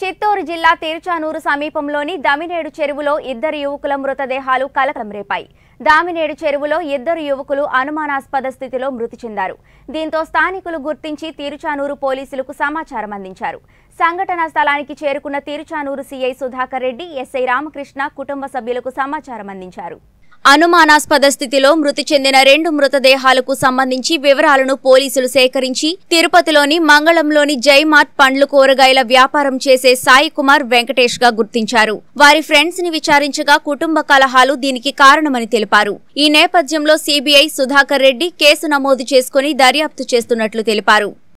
చిత్తూరు జిల్లా తిరుచానూరు సమీపంలోని దమినేడు చెరువులో ఇద్దరు యువకుల మృతదేహాలు కలకలం రేపాయి దామినేడు చెరువులో ఇద్దరు యువకులు అనుమానాస్పద స్థితిలో మృతి చెందారు దీంతో స్థానికులు గుర్తించి తిరుచానూరు పోలీసులకు సమాచారం అందించారు సంఘటనా స్థలానికి చేరుకున్న తిరుచానూరు సీఐ సుధాకర్ రెడ్డి ఎస్ఐ రామకృష్ణ కుటుంబ సభ్యులకు సమాచారం అందించారు అనుమానాస్పద స్థితిలో మృతి చెందిన రెండు మృతదేహాలకు సంబంధించి వివరాలను పోలీసులు సేకరించి తిరుపతిలోని మంగళంలోని జైమార్ట్ పండ్లు కూరగాయల వ్యాపారం చేసే సాయి కుమార్ వెంకటేష్ గా గుర్తించారు వారి ఫ్రెండ్స్ ని విచారించగా కుటుంబ కలహాలు దీనికి కారణమని తెలిపారు ఈ నేపథ్యంలో సీబీఐ సుధాకర్ రెడ్డి కేసు నమోదు చేసుకుని దర్యాప్తు చేస్తున్నట్లు తెలిపారు